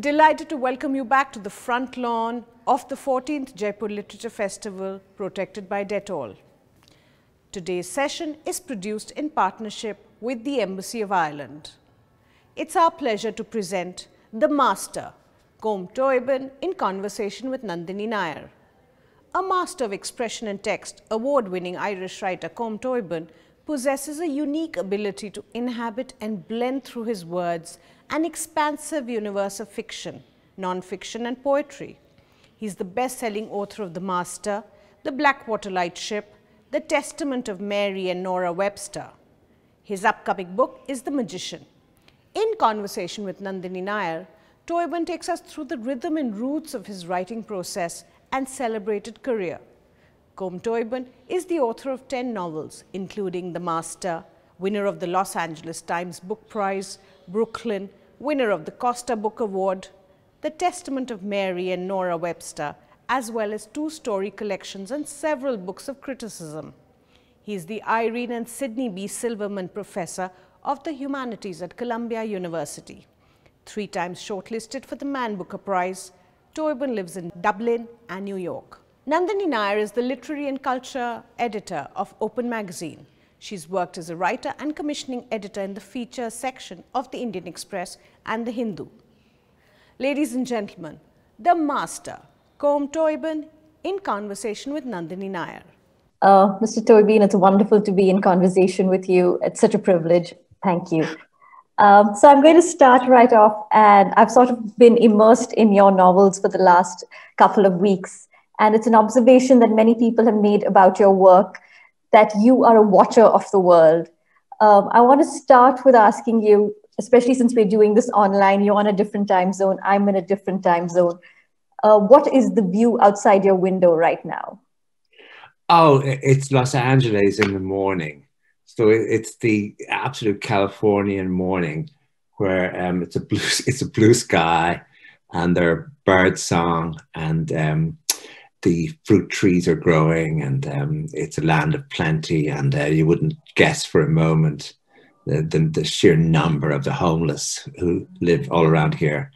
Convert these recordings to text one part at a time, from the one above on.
delighted to welcome you back to the front lawn of the 14th Jaipur Literature Festival protected by Dettol. Today's session is produced in partnership with the Embassy of Ireland. It's our pleasure to present The Master, Comte Toibin in conversation with Nandini Nair. A master of expression and text, award-winning Irish writer Comte Toibin possesses a unique ability to inhabit and blend through his words an expansive universe of fiction, non-fiction and poetry. He's the best-selling author of The Master, The Blackwater Lightship, The Testament of Mary and Nora Webster. His upcoming book is The Magician. In conversation with Nandini Nair, Toyban takes us through the rhythm and roots of his writing process and celebrated career. Kom Toyban is the author of 10 novels, including The Master, winner of the Los Angeles Times Book Prize, Brooklyn, winner of the Costa Book Award, The Testament of Mary and Nora Webster, as well as two story collections and several books of criticism. He is the Irene and Sidney B. Silverman Professor of the Humanities at Columbia University. Three times shortlisted for the Man Booker Prize, Toibin lives in Dublin and New York. Nandini Nair is the literary and culture editor of Open Magazine. She's worked as a writer and commissioning editor in the feature section of the Indian Express and the Hindu. Ladies and gentlemen, the master, Com Toibin, in conversation with Nandini Nair. Uh, Mr. Toibin, it's wonderful to be in conversation with you. It's such a privilege. Thank you. Um, so I'm going to start right off, and I've sort of been immersed in your novels for the last couple of weeks. And it's an observation that many people have made about your work that you are a watcher of the world. Um, I want to start with asking you, especially since we're doing this online, you're on a different time zone, I'm in a different time zone. Uh, what is the view outside your window right now? Oh, it's Los Angeles in the morning. So it's the absolute Californian morning where um, it's a blue it's a blue sky and there are bird song and um, the fruit trees are growing and um, it's a land of plenty and uh, you wouldn't guess for a moment the, the, the, sheer number of the homeless who live all around here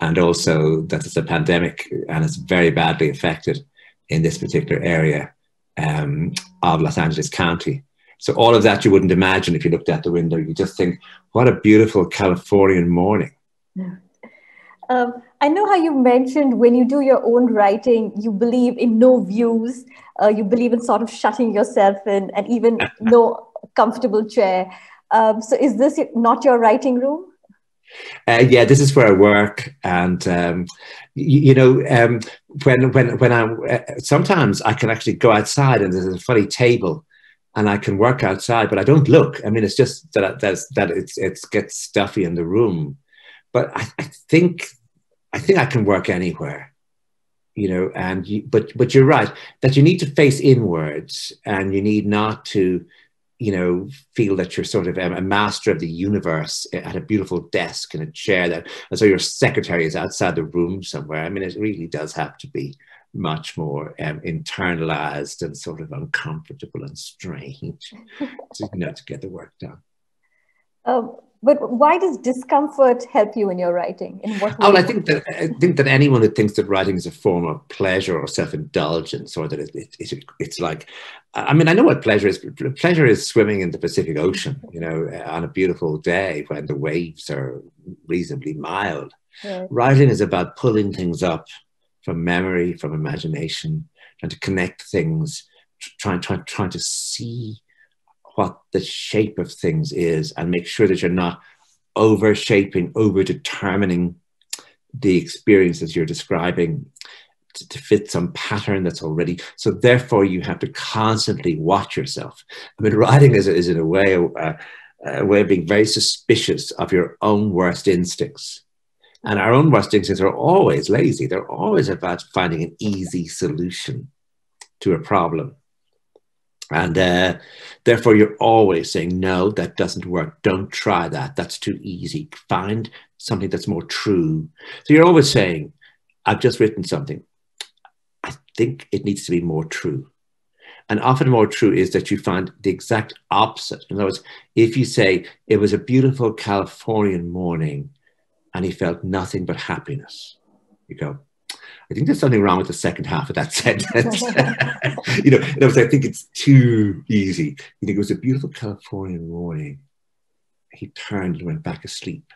and also that it's a pandemic and it's very badly affected in this particular area um, of Los Angeles County. So all of that you wouldn't imagine if you looked out the window. You just think, what a beautiful Californian morning. Yeah. Um, I know how you mentioned when you do your own writing, you believe in no views, uh, you believe in sort of shutting yourself in, and even no comfortable chair. Um, so, is this not your writing room? Uh, yeah, this is where I work, and um, you, you, know, um, when when when I uh, sometimes I can actually go outside, and there's a funny table, and I can work outside, but I don't look. I mean, it's just that that it's, that it's it gets stuffy in the room. But I, I think I think I can work anywhere, you know. And you, but but you're right that you need to face inwards, and you need not to, you know, feel that you're sort of a master of the universe at a beautiful desk and a chair that, and so your secretary is outside the room somewhere. I mean, it really does have to be much more um, internalized and sort of uncomfortable and strange to, you know, to get the work done. Um, but why does discomfort help you in your writing? In what oh, well, I think that I think that anyone who thinks that writing is a form of pleasure or self-indulgence, or that it, it, it, it's like, I mean, I know what pleasure is. Pleasure is swimming in the Pacific Ocean, you know, uh, on a beautiful day when the waves are reasonably mild. Right. Writing is about pulling things up from memory, from imagination, trying to connect things, trying trying trying to see what the shape of things is and make sure that you're not over shaping, over determining the experiences you're describing to, to, fit some pattern that's already. So therefore, you have to constantly watch yourself. I mean, writing is, is in a way uh, a way of being very suspicious of your own worst instincts. And our own worst instincts are always lazy. They're always about finding an easy solution to a problem. And uh, therefore, you're always saying, no, that doesn't work. Don't try that. That's too easy. Find something that's more true. So you're always saying, I've just written something. I think it needs to be more true. And often more true is that you find the exact opposite. In other words, if you say, it was a beautiful Californian morning and he felt nothing but happiness, you go, I think there's something wrong with the second half of that sentence. you know, and I was, I think it's too easy. You think it was a beautiful Californian morning. He turned and went back asleep.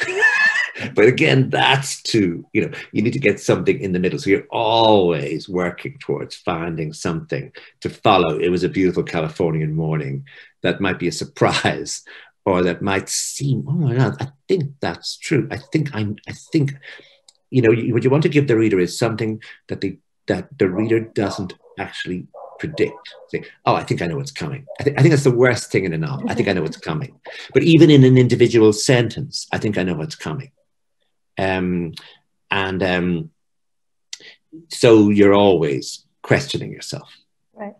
but again, that's too, you know, you need to get something in the middle. So you're always working towards finding something to follow. It was a beautiful Californian morning. That might be a surprise or that might seem, oh my God, I think that's true. I think I'm, I think you know, what you want to give the reader is something that the that the reader doesn't actually predict. Say, oh, I think I know what's coming. I, th I think that's the worst thing in a novel. I think I know what's coming. But even in an individual sentence, I think I know what's coming. Um, and um, so you're always questioning yourself. Right.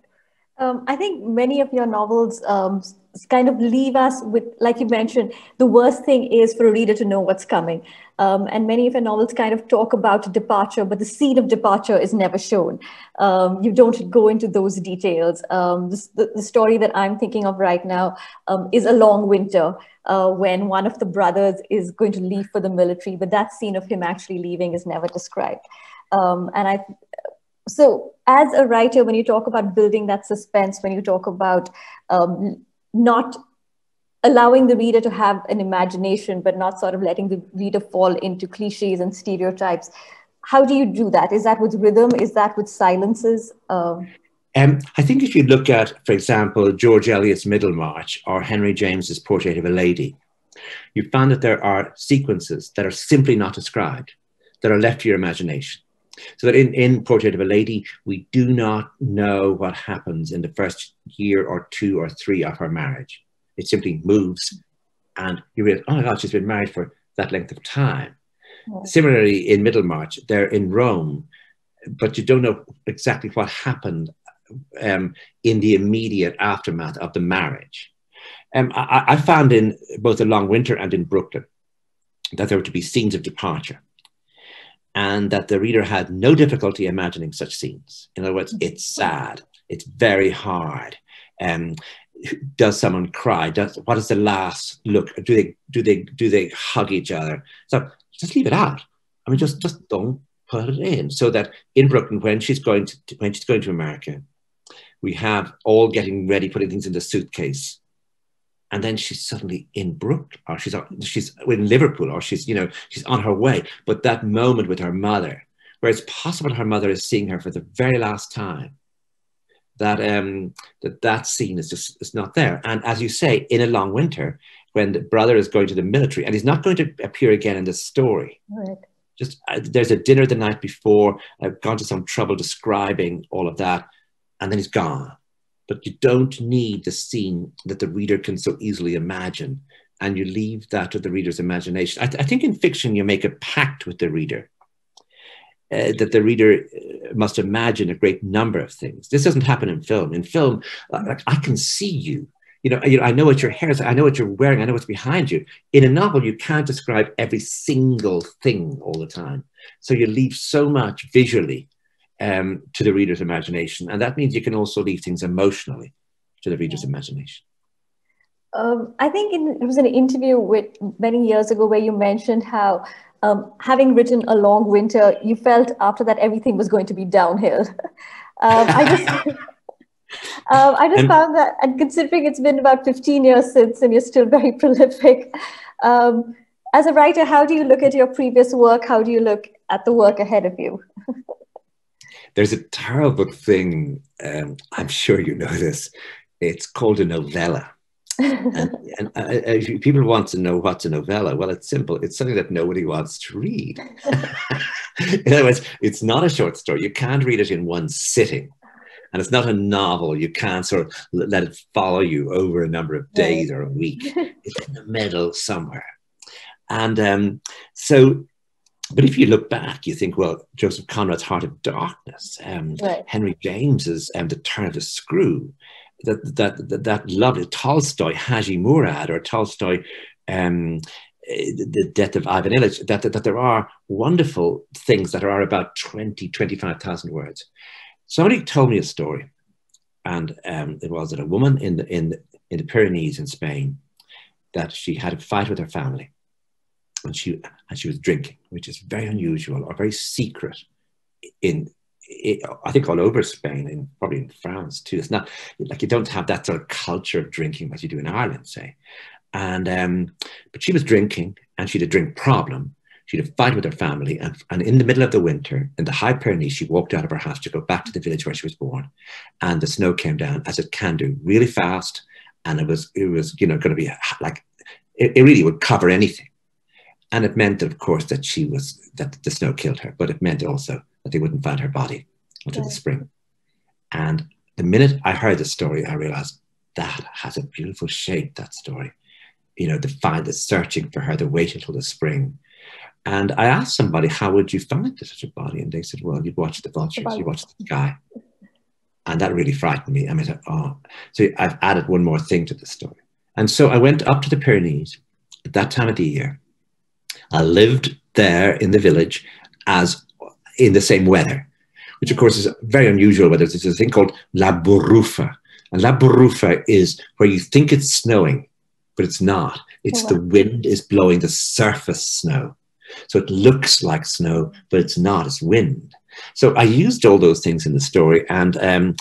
Um, I think many of your novels um, kind of leave us with, like you mentioned, the worst thing is for a reader to know what's coming. Um, and many of your novels kind of talk about departure, but the scene of departure is never shown. Um, you don't go into those details. Um, the, the, story that I'm thinking of right now um, is a long winter uh, when one of the brothers is going to leave for the military, but that scene of him actually leaving is never described. Um, and I, so as a writer, when you talk about building that suspense, when you talk about um, not allowing the reader to have an imagination, but not sort of letting the reader fall into cliches and stereotypes. How do you do that? Is that with rhythm? Is that with silences? Um, um, I think if you look at, for example, George Eliot's Middlemarch or Henry James's Portrait of a Lady, you find that there are sequences that are simply not described, that are left to your imagination. So that in, in Portrait of a Lady, we do not know what happens in the first year or two or three of her marriage. It simply moves and you realize, oh my God, she's been married for that length of time. Yeah. Similarly, in Middlemarch, they're in Rome, but you don't know exactly what happened um, in the immediate aftermath of the marriage. Um, I, I found in both the Long Winter and in Brooklyn that there were to be scenes of departure and that the reader had no difficulty imagining such scenes. In other words, it's sad, it's very hard. Um, does someone cry? Does, what is the last look? Do they do they do they hug each other? So just leave it out. I mean, just just don't put it in, so that in Brooklyn, when she's going to when she's going to America, we have all getting ready, putting things in the suitcase, and then she's suddenly in Brooklyn, or she's she's in Liverpool, or she's you know she's on her way. But that moment with her mother, where it's possible her mother is seeing her for the very last time, that um that that scene is just is not there. And as you say, in a long winter, when the brother is going to the military, and he's not going to appear again in the story. Right. Just uh, there's a dinner the night before. I've gone to some trouble describing all of that, and then he's gone but you don't need the scene that the reader can so easily imagine. And you leave that to the reader's imagination. I, th I think in fiction, you make a pact with the reader. Uh, that the reader uh, must imagine a great number of things. This doesn't happen in film. In film, uh, like I can see you. You know, you know, I know what your hair is. I know what you're wearing. I know what's behind you. In a novel, you can't describe every single thing all the time. So you leave so much visually um, to the reader's imagination. And that means you can also leave things emotionally to the reader's imagination. Um, I think in, it was an interview with many years ago where you mentioned how um, having written a long winter, you felt after that everything was going to be downhill. I just. Um, I just um, found that, and considering it's been about 15 years since and you're still very prolific, um, as a writer, how do you look at your previous work? How do you look at the work ahead of you? There's a terrible thing, um, I'm sure you know this, it's called a novella. and, and uh, uh people want to know what's a novella. Well, it's simple. It's something that nobody wants to read. in other words, it's not a short story. You can't read it in one sitting. And it's not a novel. You can't sort of let it follow you over a number of days right. or a week. It's in the middle somewhere. And um, so but if you look back, you think, well, Joseph Conrad's Heart of Darkness, um, right. Henry James's um, The Turn of the Screw, that, that, that, that lovely Tolstoy, Haji Murad, or Tolstoy, um, eh, the death of Ivan Illich, that, that, that there are wonderful things that are about 20, 25,000 words. Somebody told me a story, and um, it was that a woman in the, in, the, in the Pyrenees in Spain, that she had a fight with her family and she and she was drinking, which is very unusual or very secret in. It, I think all over Spain and probably in France too. It's not like you don't have that sort of culture of drinking as like you do in Ireland, say. And um, but she was drinking, and she had a drink problem. She had a fight with her family, and, and in the middle of the winter, in the high Pyrenees, she walked out of her house to go back to the village where she was born, and the snow came down as it can do, really fast, and it was it was you know going to be like it, it really would cover anything and it meant, of course, that she was that the snow killed her, but it meant also that they wouldn't find her body until the spring. And the minute I heard the story, I realized that has a beautiful shape, that story. You know, the find the searching for her, the wait until the spring. And I asked somebody, how would you find such a body? And they said, well, you'd watch the vultures, you watch the sky. And that really frightened me. I mean, oh. So I've added one more thing to the story. And so I went up to the Pyrenees at that time of the year I lived there in the village as in the same weather, which of course is very unusual weather. There's a thing called La Borufa. And La Borufa is where you think it's snowing, but it's not. It's oh, the wind is blowing the surface snow. So it looks like snow, but it's not, it's wind. So I used all those things in the story. And um,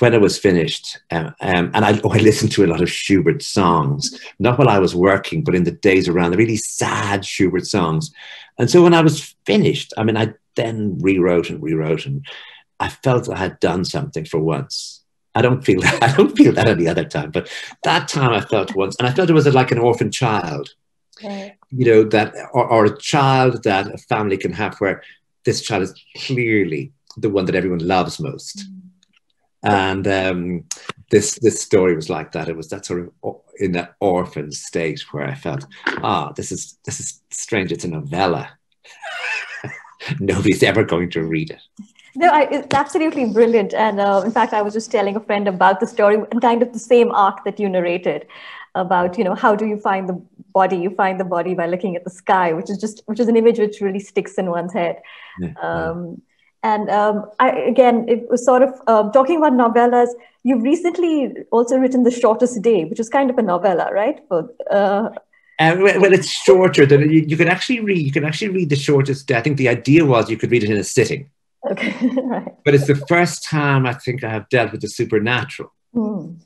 when it was finished, um, um, and I, oh, I, listened to a lot of Schubert songs, not while I was working, but in the days around, the really sad Schubert songs. And so when I was finished, I mean, I then rewrote and rewrote, and I felt I had done something for once. I don't feel that, I don't feel that any other time, but that time I felt once, and I felt it was like an orphan child, okay. you know, that or, or a child that a family can have where this child is clearly the one that everyone loves most. Mm and um, this this story was like that. It was that sort of in that orphan state where I felt, ah, this is this is strange. It's a novella. Nobody's ever going to read it. No, I, it's absolutely brilliant. And uh, in fact, I was just telling a friend about the story and kind of the same arc that you narrated about, you know, how do you find the body? You find the body by looking at the sky, which is just, which is an image which really sticks in one's head. Yeah. Um, and um, I, again, it was sort of uh, talking about novellas. You've recently also written The Shortest Day, which is kind of a novella, right? For, uh, well, it's shorter than you, you, can actually read. You can actually read the shortest day. I think the idea was you could read it in a sitting. Okay, right. But it's the first time I think I have dealt with the supernatural. Mm.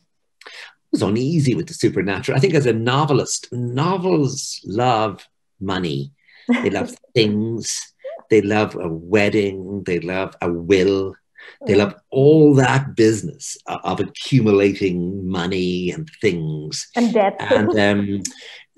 I was uneasy with the supernatural. I think as a novelist, novels love money. They love things. They love a wedding. They love a will. They love all that business of accumulating money and things and debt. And um,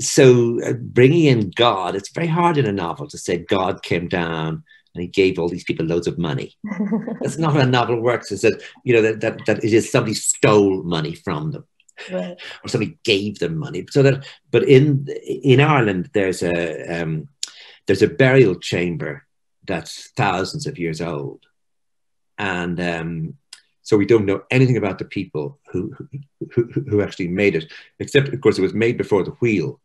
so, uh, bringing in God, it's very hard in a novel to say God came down and he gave all these people loads of money. That's not how a novel works. It that you know that, that that it is somebody stole money from them. Right. or somebody gave them money. So that, but in in Ireland, there's a um, there's a burial chamber that's thousands of years old. And um, so we don't know anything about the people who, who, who, actually made it, except, of course, it was made before the wheel,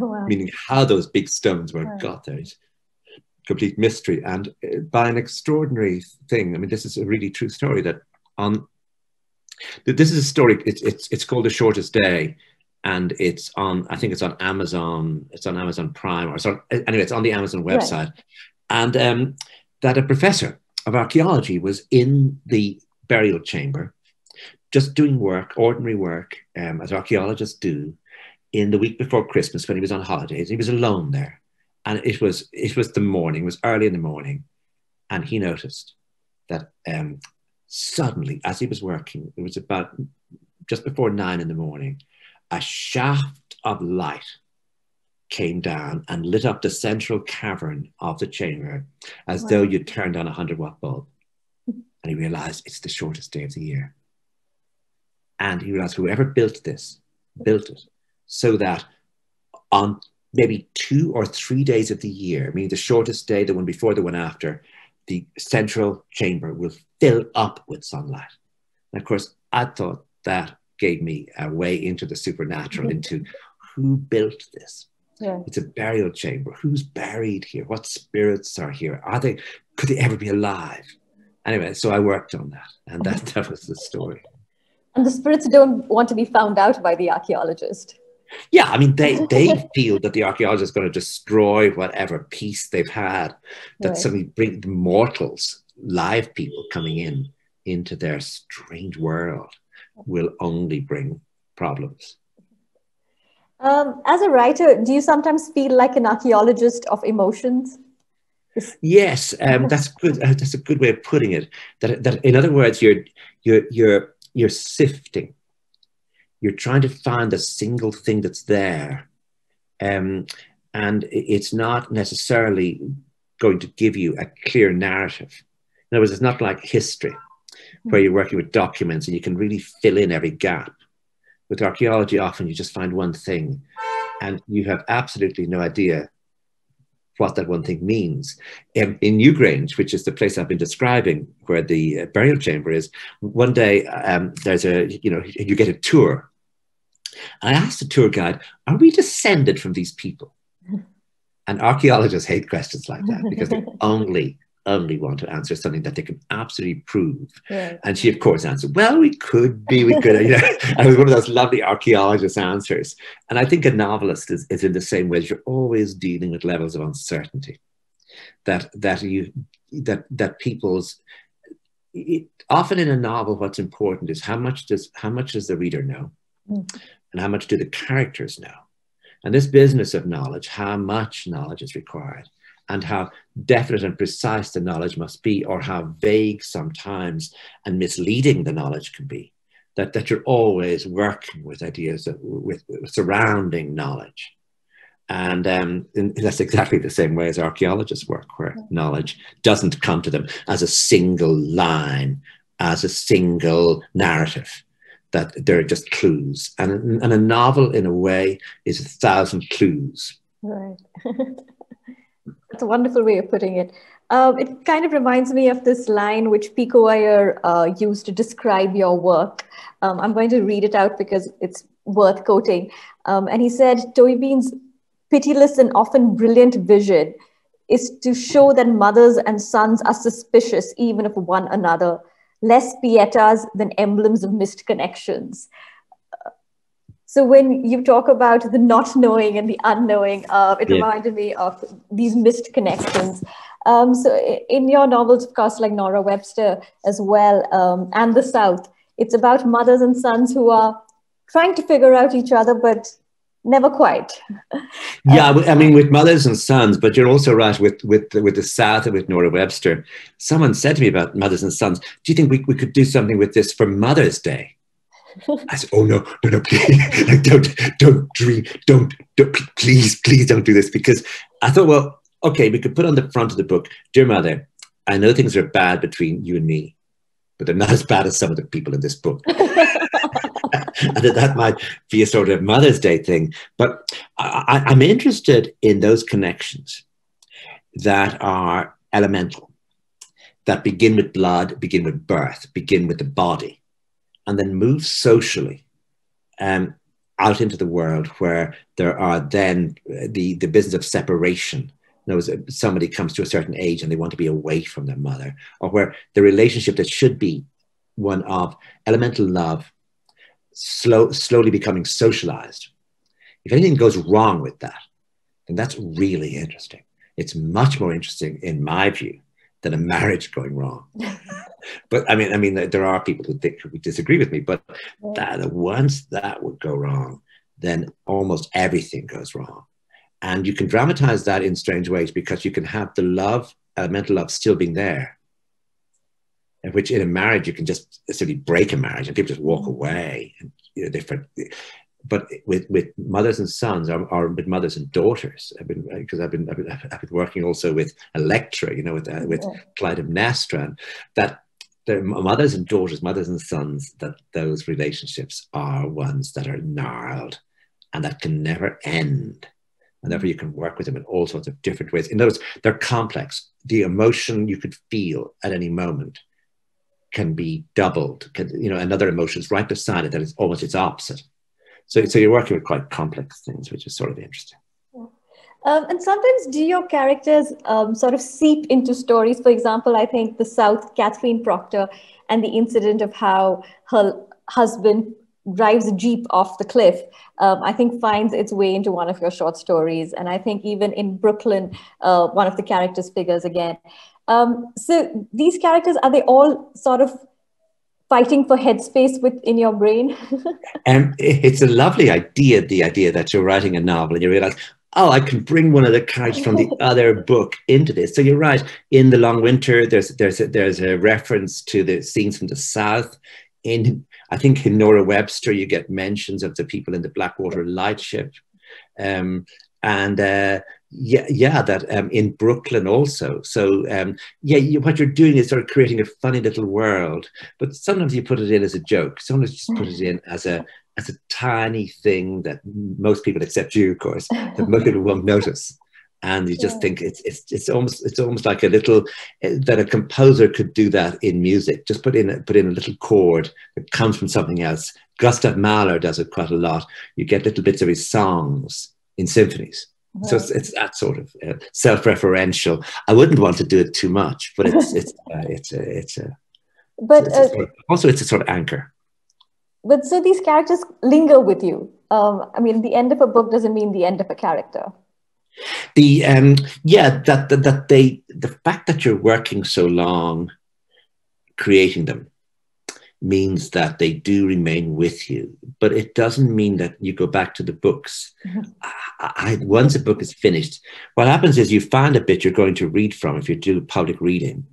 oh, wow. meaning how those big stones were right. got there is complete mystery. And uh, by an extraordinary thing, I mean, this is a really true story that on this is a story, it's, it's, it's called The Shortest Day and it's on i think it's on amazon it's on amazon prime or sorry anyway it's on the amazon website right and um, that a professor of archaeology was in the burial chamber just doing work, ordinary work, um, as archaeologists do, in the week before Christmas when he was on holidays. He was alone there. And it was, it was the morning, it was early in the morning. And he noticed that um, suddenly, as he was working, it was about just before nine in the morning, a shaft of light came down and lit up the central cavern of the chamber as wow. though you'd turned on a 100 watt bulb. And he realized it's the shortest day of the year. And he realized whoever built this built it so that on maybe two or three days of the year, meaning the shortest day, the one before, the one after, the central chamber will fill up with sunlight. And of course, I thought that gave me a way into the supernatural, into who built this? Yeah. It's a burial chamber. Who's buried here? What spirits are here? Are they? Could they ever be alive? Anyway, so I worked on that, and that that was the story. And the spirits don't want to be found out by the archaeologist. Yeah, I mean, they they feel that the archaeologist is going to destroy whatever peace they've had. That right. suddenly bring mortals, live people coming in into their strange world, will only bring problems. Um, as a writer, do you sometimes feel like an archaeologist of emotions? Yes, um, that's good. Uh, that's a good way of putting it. That, that in other words, you're you're you're you're sifting. You're trying to find a single thing that's there, um, and it's not necessarily going to give you a clear narrative. In other words, it's not like history, where mm-hmm. you're working with documents and you can really fill in every gap with archaeology, often you just find one thing and you have absolutely no idea what that one thing means. In, in Newgrange, which is the place I've been describing, where the uh, burial chamber is, one day um, there's a, you know, you get a tour. I asked the tour guide, are we descended from these people? And archaeologists hate questions like that because they only only want to answer something that they can absolutely prove. Yeah. And she, of course, answered, Well, we could be, we could, you know, and it was one of those lovely archaeologist answers. And I think a novelist is, is in the same way, you're always dealing with levels of uncertainty that, that you, that, that people's, it, often in a novel, what's important is how much does, how much does the reader know? Mm. And how much do the characters know? And this business of knowledge, how much knowledge is required? and how definite and precise the knowledge must be, or how vague sometimes and misleading the knowledge can be. That, that you're always working with ideas, of, with, with surrounding knowledge. And um, that's exactly the same way as archaeologists work, where knowledge doesn't come to them as a single line, as a single narrative, that there are just clues. And, and a novel, in a way, is a thousand clues. Right. That's a wonderful way of putting it. Uh, it kind of reminds me of this line which Pico Iyer uh, used to describe your work. Um, I'm going to read it out because it's worth quoting. Um, and he said, Toy Bean's pitiless and often brilliant vision is to show that mothers and sons are suspicious even of one another, less pietas than emblems of missed connections. So when you talk about the not knowing and the unknowing, uh, it yeah. reminded me of these missed connections. Um, so in your novels, of course, like Nora Webster as well, um, and the South, it's about mothers and sons who are trying to figure out each other, but never quite. yeah, I mean, with mothers and sons, but you're also right with with with the South and with Nora Webster. Someone said to me about mothers and sons, "Do you think we, we could do something with this for Mother's Day?" I said, "Oh no, no, no, please, like, don't, don't dream, don't, don't, please, please, don't do this." Because I thought, well, okay, we could put on the front of the book, "Dear Mother, I know things are bad between you and me, but they're not as bad as some of the people in this book." and that might be a sort of Mother's Day thing, but I, I'm interested in those connections that are elemental, that begin with blood, begin with birth, begin with the body and then move socially um, out into the world where there are then the, the business of separation. In other words, somebody comes to a certain age and they want to be away from their mother, or where the relationship that should be one of elemental love slow, slowly becoming socialized. If anything goes wrong with that, then that's really interesting. It's much more interesting, in my view, than a marriage going wrong. but I mean, I mean, there are people who, think, who disagree with me, but that once that would go wrong, then almost everything goes wrong. And you can dramatize that in strange ways because you can have the love, uh, mental love, still being there. In which in a marriage, you can just simply break a marriage and people just walk mm-hmm. away. And, you know, they, but with, with mothers and sons or, or with mothers and daughters i've been because uh, I've been, I've been i've been working also with electra you know with uh, with yeah. clytemnestra that the mothers and daughters mothers and sons that those relationships are ones that are gnarled and that can never end and therefore you can work with them in all sorts of different ways in other words they're complex the emotion you could feel at any moment can be doubled can, you know another emotion is right beside it that is almost its opposite so, so you're working with quite complex things, which is sort of interesting. Um, and sometimes do your characters um, sort of seep into stories? For example, I think the South, Catherine Proctor, and the incident of how her husband drives a jeep off the cliff, um, I think finds its way into one of your short stories. And I think even in Brooklyn, uh, one of the characters figures again. Um, so these characters, are they all sort of fighting for headspace within your brain. and it's a lovely idea, the idea that you're writing a novel and you realize, oh, I can bring one of the characters from the other book into this. So you're right. In the Long Winter, there's there's a, there's a reference to the scenes from the South. In I think in Nora Webster, you get mentions of the people in the Blackwater lightship, um, and uh, yeah, yeah, that um, in Brooklyn also. So um, yeah, you, what you're doing is sort of creating a funny little world, but sometimes you put it in as a joke. Sometimes you just put it in as a as a tiny thing that most people, except you, of course, that most people won't notice. And you just yeah. think it's, it's it's almost it's almost like a little eh, that a composer could do that in music. Just put in put in a little chord that comes from something else. Gustav Mahler does it quite a lot. You get little bits of his songs in symphonies Mm-hmm. So it's, it's, that sort of uh, self-referential. I wouldn't want to do it too much, but it's it's uh, it's a uh, uh, it's a. But uh, it's sort of, also, it's a sort of anchor. But so these characters linger with you. Um, I mean, the end of a book doesn't mean the end of a character. The um, yeah, that, that that they the fact that you're working so long, creating them means that they do remain with you, but it doesn't mean that you go back to the books. Mm-hmm. I, I, once a book is finished, what happens is you find a bit you're going to read from if you do public reading,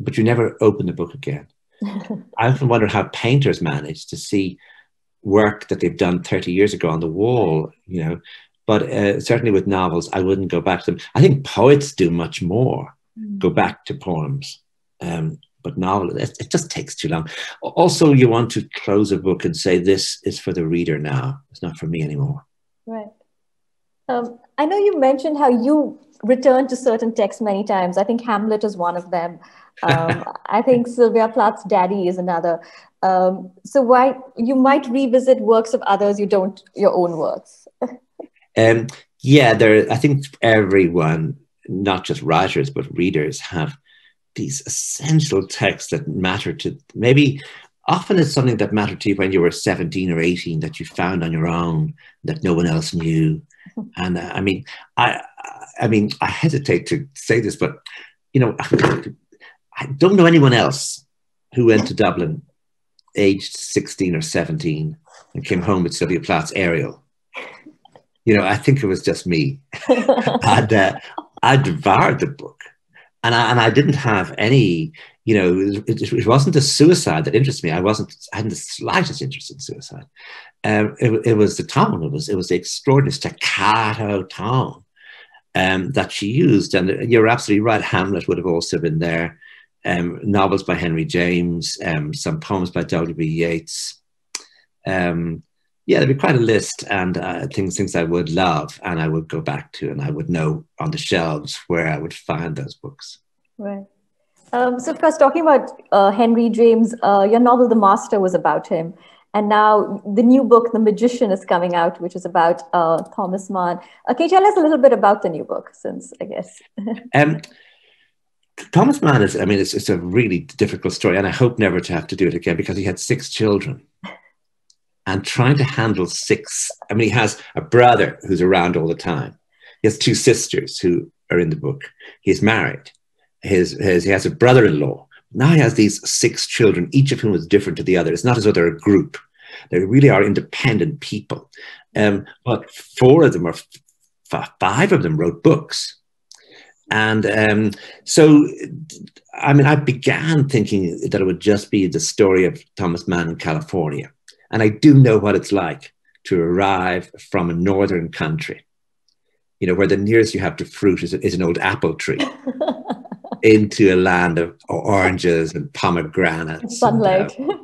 but you never open the book again. I often wonder how painters manage to see work that they've done 30 years ago on the wall, you know. But uh, certainly with novels, I wouldn't go back to them. I think poets do much more, mm. go back to poems. Um, but novel, it, it, just takes too long. Also, you want to close a book and say, this is for the reader now. It's not for me anymore. Right. Um, I know you mentioned how you return to certain texts many times. I think Hamlet is one of them. Um, I think Sylvia Plath's Daddy is another. Um, so why you might revisit works of others, you don't your own works. um, yeah, there. I think everyone, not just writers but readers, have these essential texts that matter to maybe often it's something that mattered to you when you were 17 or 18 that you found on your own that no one else knew and uh, i mean i i mean i hesitate to say this but you know i don't know anyone else who went to dublin aged 16 or 17 and came home with sylvia plath's ariel you know i think it was just me and uh, i devoured the book and I, and I didn't have any, you know, it, it wasn't a suicide that interested me. I wasn't, I hadn't the slightest interest in suicide. Um, it, it, was the tone. It was it was the extraordinary staccato tone um, that she used. And you're absolutely right. Hamlet would have also been there. Um, novels by Henry James, um, some poems by W. B. Yeats. Um, yeah, there'd be quite a list and uh, things things I would love and I would go back to and I would know on the shelves where I would find those books. Right. Um, so, of course, talking about uh, Henry James, uh, your novel *The Master* was about him, and now the new book *The Magician* is coming out, which is about uh, Thomas Mann. Uh, can you tell us a little bit about the new book, since I guess? um, Thomas Mann is, I mean, it's, it's a really difficult story, and I hope never to have to do it again because he had six children and trying to handle six. I mean, he has a brother who's around all the time. He has two sisters who are in the book. He's married. His, his, he has a brother in law. Now he has these six children, each of whom is different to the other. It's not as though they're a group, they really are independent people. Um, but four of them or five of them wrote books. And um, so, I mean, I began thinking that it would just be the story of Thomas Mann in California and I do know what it's like to arrive from a northern country, you know, where the nearest you have to fruit is, is an old apple tree, into a land of oranges and pomegranates. Sunlight. And,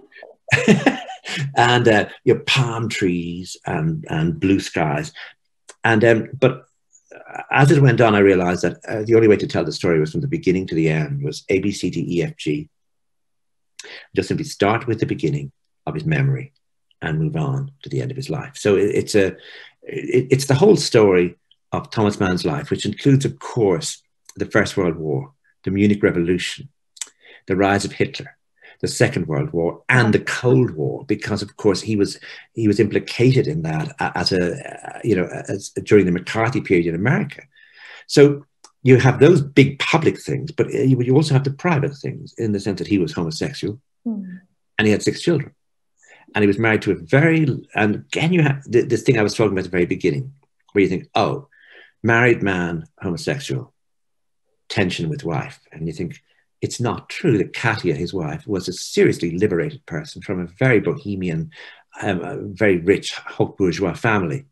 uh, and uh, your palm trees and, and blue skies. And um, but as it went on, I realized that uh, the only way to tell the story was from the beginning to the end was A B C D E F G. Just simply start with the beginning of his memory and move on to the end of his life. So it, it's a it, it's the whole story of Thomas Mann's life, which includes, of course, the First World War, the Munich Revolution, the rise of Hitler, the Second World War, and the Cold War, because of course he was he was implicated in that uh, as a uh, you know as, during the McCarthy period in America. So you have those big public things, but uh, you also have the private things in the sense that he was homosexual, mm. and he had six children and he was married to a very and again you have this thing I was talking about at the very beginning, where you think, oh, married man, homosexual, tension with wife, and you think it's not true that Katia, his wife, was a seriously liberated person from a very bohemian, um, a very rich haute bourgeois family.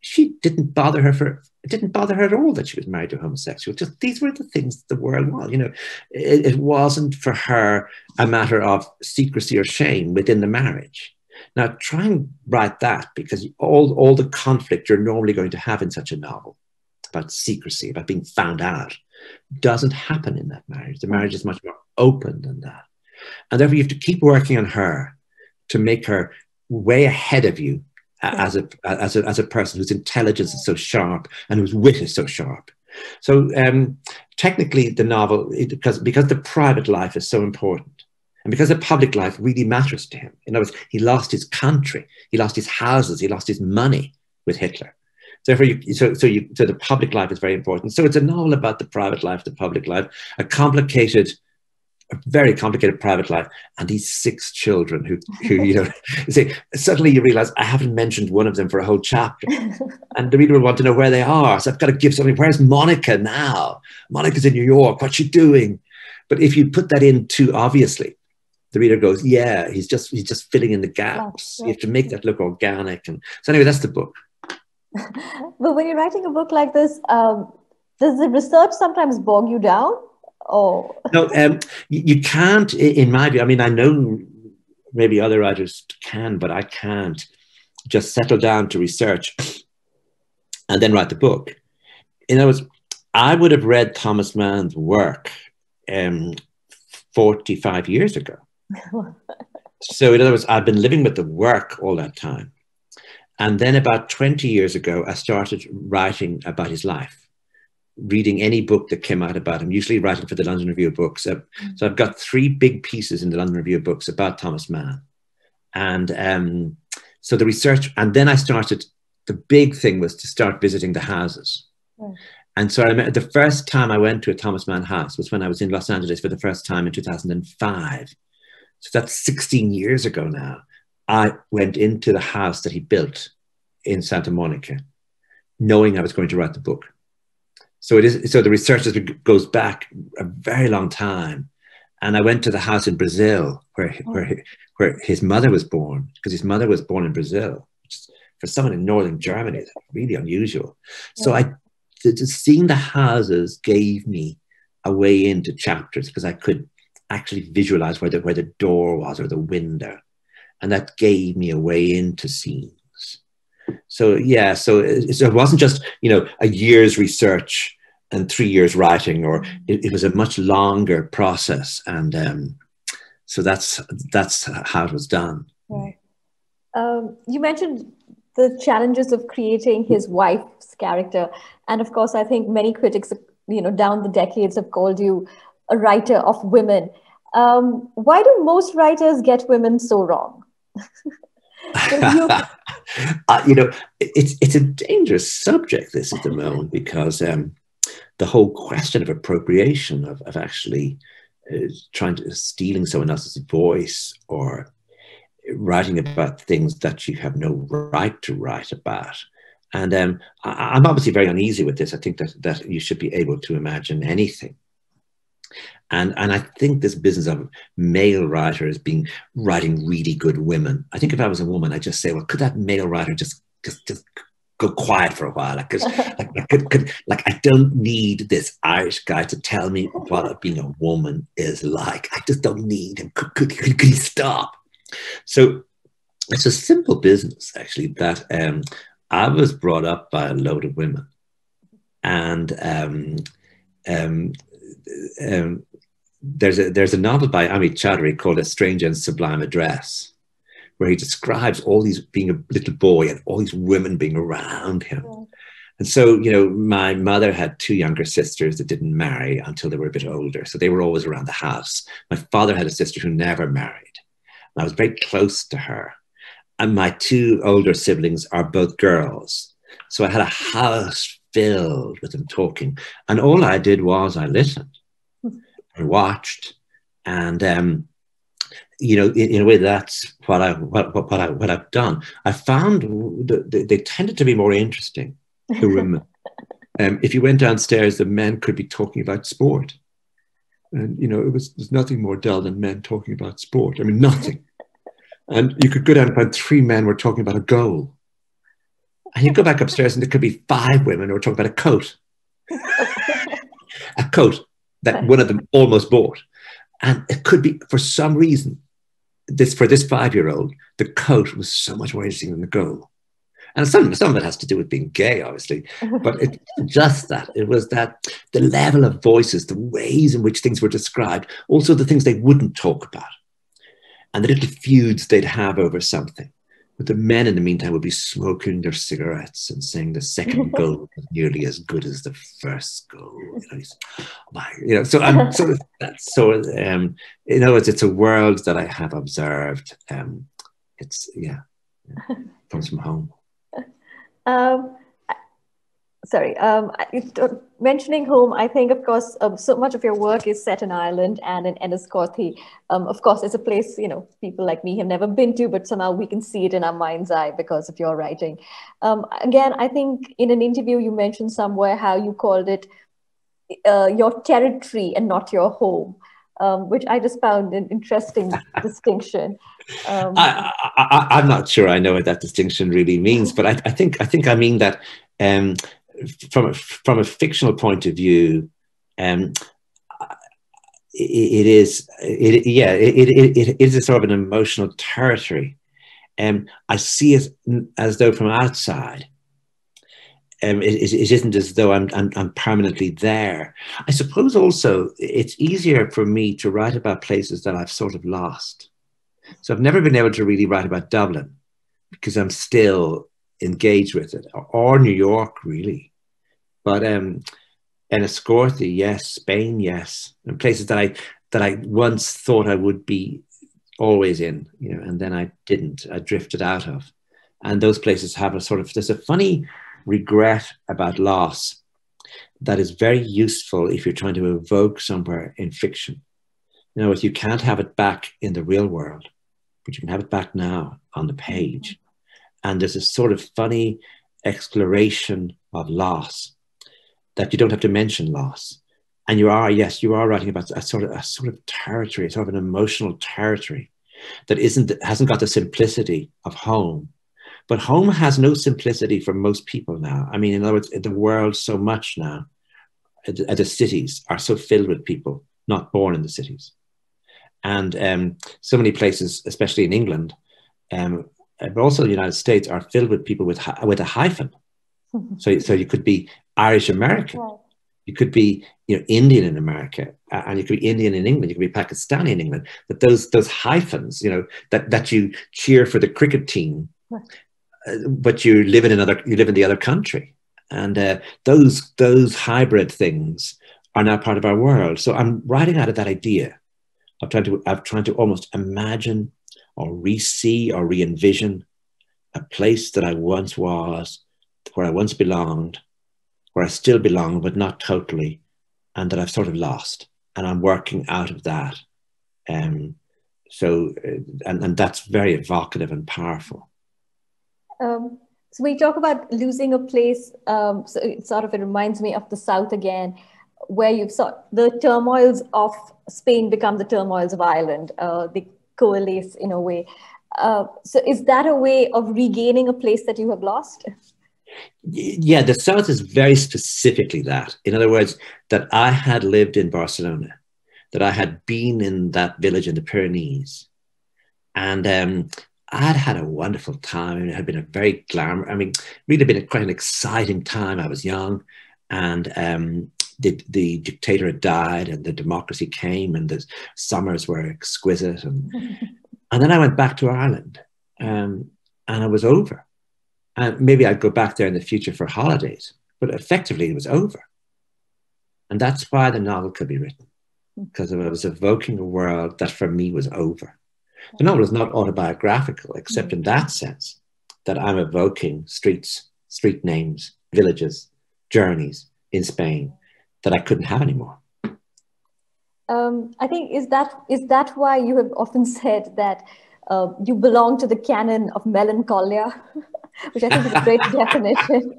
She didn't bother her for it didn't bother her at all that she was married to a homosexual. Just these were the things the world was. You know, it, it wasn't for her a matter of secrecy or shame within the marriage. Now try and write that because all, all the conflict you're normally going to have in such a novel about secrecy, about being found out, doesn't happen in that marriage. The marriage is much more open than that. And therefore you have to keep working on her to make her way ahead of you as, a, as, a, as a person whose intelligence is so sharp and whose wit is so sharp. So um, technically, the novel, it, because, because the private life is so important, and because the public life really matters to him. In other words, he lost his country, he lost his houses, he lost his money with Hitler. Therefore, you, so, so, you, so the public life is very important. So it's a novel about the private life, the public life, a complicated a very complicated private life and these six children who, who you know say suddenly you realize i haven't mentioned one of them for a whole chapter and the reader will want to know where they are so i've got to give something where's monica now monica's in new york what's she doing but if you put that in too obviously the reader goes yeah he's just he's just filling in the gaps you have to make that look organic and so anyway that's the book but when you're writing a book like this um, does the research sometimes bog you down Oh. No, um, you can't, in my view, I mean, I know maybe other writers can, but I can't just settle down to research and then write the book. In other words, I would have read Thomas Mann's work um, 45 years ago. so, in other words, I've been living with the work all that time. And then about 20 years ago, I started writing about his life reading any book that came out about him, usually writing for the London Review of Books. so I've got three big pieces in the London Review of Books about Thomas Mann. And um, so the research, and then I started, the big thing was to start visiting the houses. Yeah. And so I remember the first time I went to a Thomas Mann house was when I was in Los Angeles for the first time in 2005. So that's 16 years ago now. I went into the house that he built in Santa Monica, knowing I was going to write the book. So it is. So the research goes back a very long time, and I went to the house in Brazil where oh. where where his mother was born because his mother was born in Brazil. for someone in northern Germany, that's really unusual. Yeah. So I just seeing the houses gave me a way into chapters because I could actually visualize where the where the door was or the window, and that gave me a way into scenes. So yeah, so it, it wasn't just you know a year's research and three years writing, or it, it was a much longer process, and um, so that's that's how it was done. Right. Um, you mentioned the challenges of creating his wife's character, and of course, I think many critics, you know, down the decades have called you a writer of women. Um, why do most writers get women so wrong? uh, you know, it's it's a dangerous subject this at the moment because um, the whole question of appropriation of, of actually uh, trying to stealing someone else's voice or writing about things that you have no right to write about. And um, I, am obviously very uneasy with this. I think that that you should be able to imagine anything. And, and I think this business of male writers being writing really good women. I think if I was a woman, I'd just say, well, could that male writer just just, just go quiet for a while? Like, like, like, could, could, like, I don't need this Irish guy to tell me what being a woman is like. I just don't need him. Could, could, could, could he stop? So it's a simple business, actually, that um, I was brought up by a load of women. And um, um, um, there's a there's a novel by Amit Chowdhury called A Strange and Sublime Address, where he describes all these being a little boy and all these women being around him. And so, you know, my mother had two younger sisters that didn't marry until they were a bit older. So they were always around the house. My father had a sister who never married. I was very close to her. And my two older siblings are both girls. So I had a house filled with them talking. And all I did was I listened and watched. And, um, you know, in, in, a way, that's what, I, what, what, I, what I've done. I found that they tended to be more interesting, the room, um, if you went downstairs, the men could be talking about sport. And, you know, it was there's nothing more dull than men talking about sport. I mean, nothing. And you could go down and find three men were talking about a goal and you go back upstairs, and there could be five women who were talking about a coat, a coat that one of them almost bought, and it could be for some reason. This for this five-year-old, the coat was so much more interesting than the girl, and some some of it has to do with being gay, obviously, but it just that. It was that the level of voices, the ways in which things were described, also the things they wouldn't talk about, and the little feuds they'd have over something but the men, in the meantime, would be smoking their cigarettes and saying the second goal was nearly as good as the first goal. you know, so I'm sort of so. Um, in other words, it's a world that I have observed. Um, it's yeah, yeah comes from home. Um, sorry, um, mentioning home, I think, of course, um, so much of your work is set in Ireland and in Enniscorthy. Um, of course, it's a place, you know, people like me have never been to, but somehow we can see it in our mind's eye because of your writing. Um, again, I think in an interview you mentioned somewhere how you called it uh, your territory and not your home. Um, which I just found an interesting distinction. Um, I, am not sure I know what that distinction really means, but I, I think I think I mean that um, from a, from a fictional point of view, um, it, it is it, yeah it, it, it is a sort of an emotional territory, and um, I see it as though from outside. Um, it, it isn't as though I'm, I'm, I'm permanently there. I suppose also it's easier for me to write about places that I've sort of lost. So I've never been able to really write about Dublin because I'm still engage with it, or, New York, really. But um, and Escorti, yes, Spain, yes, and places that I that I once thought I would be always in, you know, and then I didn't. I drifted out of, and those places have a sort of there's a funny regret about loss that is very useful if you're trying to evoke somewhere in fiction. you know, if you can't have it back in the real world, but you can have it back now on the page. And there's this sort of funny exploration of loss that you don't have to mention loss. And you are, yes, you are writing about a sort of a sort of territory, sort of an emotional territory that isn't hasn't got the simplicity of home. But home has no simplicity for most people now. I mean, in other words, the world so much now, the, the cities are so filled with people not born in the cities. And um, so many places, especially in England, um, uh, but also the United States are filled with people with with a hyphen. so, so you could be Irish American, right. you could be you know Indian in America, uh, and you could be Indian in England, you could be Pakistani in England. But those those hyphens, you know, that that you cheer for the cricket team, right. uh, but you live in another, you live in the other country, and uh, those those hybrid things are now part of our world. So I'm writing out of that idea of trying to I'm trying to almost imagine or re see or re envision a place that I once was, where I once belonged, where I still belong, but not totally, and that I've sort of lost. And I'm working out of that. Um, so, uh, and, and that's very evocative and powerful. Um, so, we talk about losing a place. Um, so, it sort of it reminds me of the South again where you've saw the turmoils of Spain become the turmoils of Ireland. Uh, they coalesce in a way. Uh, so is that a way of regaining a place that you have lost? Yeah, the South is very specifically that. In other words, that I had lived in Barcelona, that I had been in that village in the Pyrenees, and um, I'd had a wonderful time. It had been a very glamour. I mean, really been a, quite an exciting time. I was young, and um, the, the dictator had died and the democracy came and the summers were exquisite. And, and then I went back to Ireland um, and it was over. And maybe I'd go back there in the future for holidays, but effectively it was over. And that's why the novel could be written, because hmm. it was evoking a world that for me was over. The hmm. novel is not autobiographical, except in hmm. that sense that I'm evoking streets, street names, villages, journeys in Spain that I couldn't have anymore. Um, I think is that is that why you have often said that uh, you belong to the canon of melancholia, which I think is a great definition.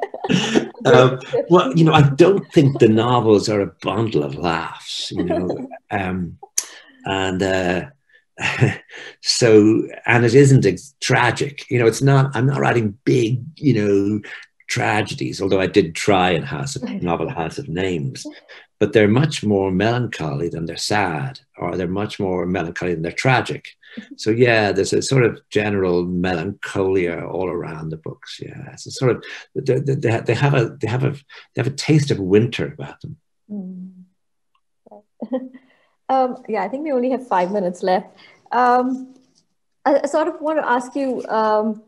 um, well, you know, I don't think the novels are a bundle of laughs, you know, um, and uh, so and it isn't tragic, you know. It's not. I'm not writing big, you know, tragedies, although I did try and have a novel House of Names, but they're much more melancholy than they're sad, or they're much more melancholy than they're tragic. Mm-hmm. So yeah, there's a sort of general melancholia all around the books. Yeah, it's a sort of they, they, they have a they have a they have a taste of winter about them. Mm. um, yeah, I think we only have five minutes left. Um, I, I, sort of want to ask you. Um,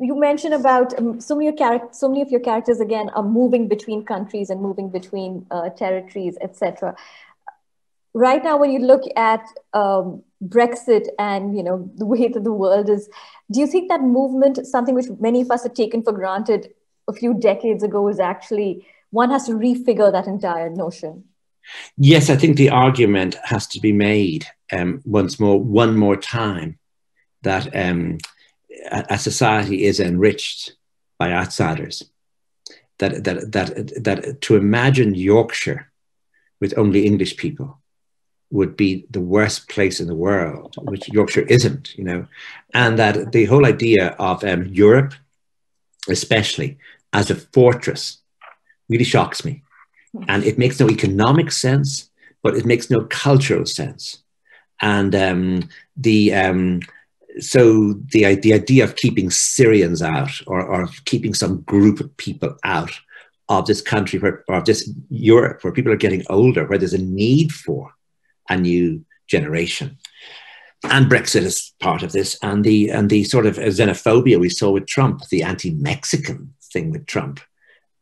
you mentioned about um, so many so many of your characters again are moving between countries and moving between uh, territories, etc. Right now, when you look at um, Brexit and you know the way that the world is, do you think that movement, something which many of us have taken for granted a few decades ago, is actually one has to refigure that entire notion? Yes, I think the argument has to be made um, once more, one more time, that um, a society is enriched by outsiders. That, that, that, that to imagine Yorkshire with only English people would be the worst place in the world, which Yorkshire isn't, you know, and that the whole idea of um, Europe, especially as a fortress, really shocks me. And it makes no economic sense, but it makes no cultural sense. And um, the um, so the, the idea of keeping Syrians out or, or keeping some group of people out of this country where, or of this Europe where people are getting older, where there's a need for a new generation. And Brexit is part of this, and the and the sort of xenophobia we saw with Trump, the anti-Mexican thing with Trump,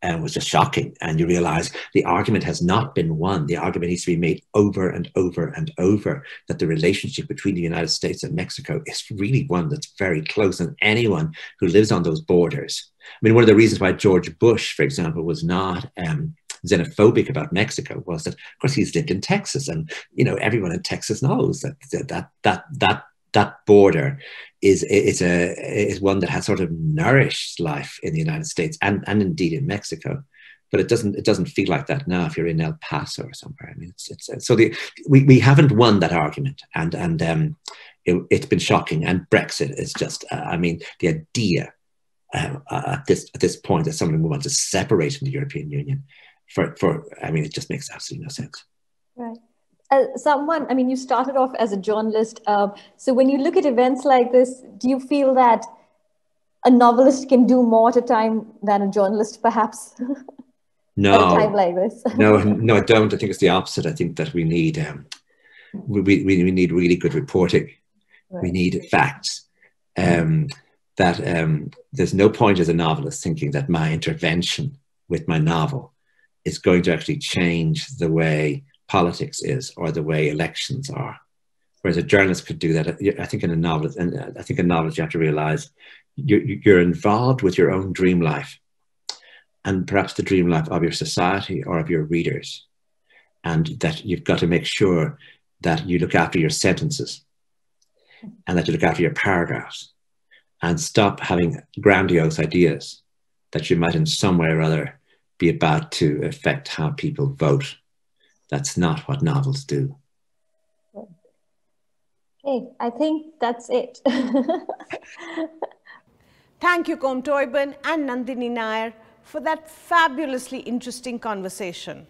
and was just shocking. And you realize the argument has not been won. The argument needs to be made over and over and over that the relationship between the United States and Mexico is really one that's very close. And anyone who lives on those borders, I mean, one of the reasons why George Bush, for example, was not um, xenophobic about Mexico was that, of course, he's lived in Texas, and you know everyone in Texas knows that that that that that border is is a is one that has sort of nourished life in the United States and and indeed in Mexico. But it doesn't it doesn't feel like that now if you're in El Paso or somewhere. I mean, it's, it's so the we, we haven't won that argument, and and um, it, has been shocking. And Brexit is just uh, I mean the idea um, uh, at this at this point that someone would want to separate from the European Union for for I mean it just makes absolutely no sense. Right as uh, someone, I mean, you started off as a journalist. Uh, so when you look at events like this, do you feel that a novelist can do more at a time than a journalist, perhaps? No. at a time like this. no, no, I don't. I think it's the opposite. I think that we need um, we, we, we need really good reporting. Right. We need facts. Um, that um, there's no point as a novelist thinking that my intervention with my novel is going to actually change the way politics is or the way elections are. Whereas a journalist could do that. Uh, I think in a novel, and uh, I think in novels, you have to realize you're involved with your own dream life and perhaps the dream life of your society or of your readers. And that you've got to make sure that you look after your sentences and that you look after your paragraphs and stop having grandiose ideas that you might in some way or other be about to affect how people vote that's not what novels do. Okay, I think that's it. Thank you, Com Toyban and Nandini Nair, for that fabulously interesting conversation.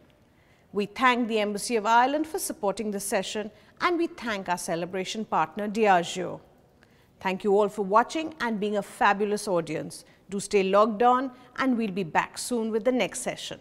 We thank the Embassy of Ireland for supporting this session and we thank our celebration partner Diageo. Thank you all for watching and being a fabulous audience. Do stay logged on and we'll be back soon with the next session.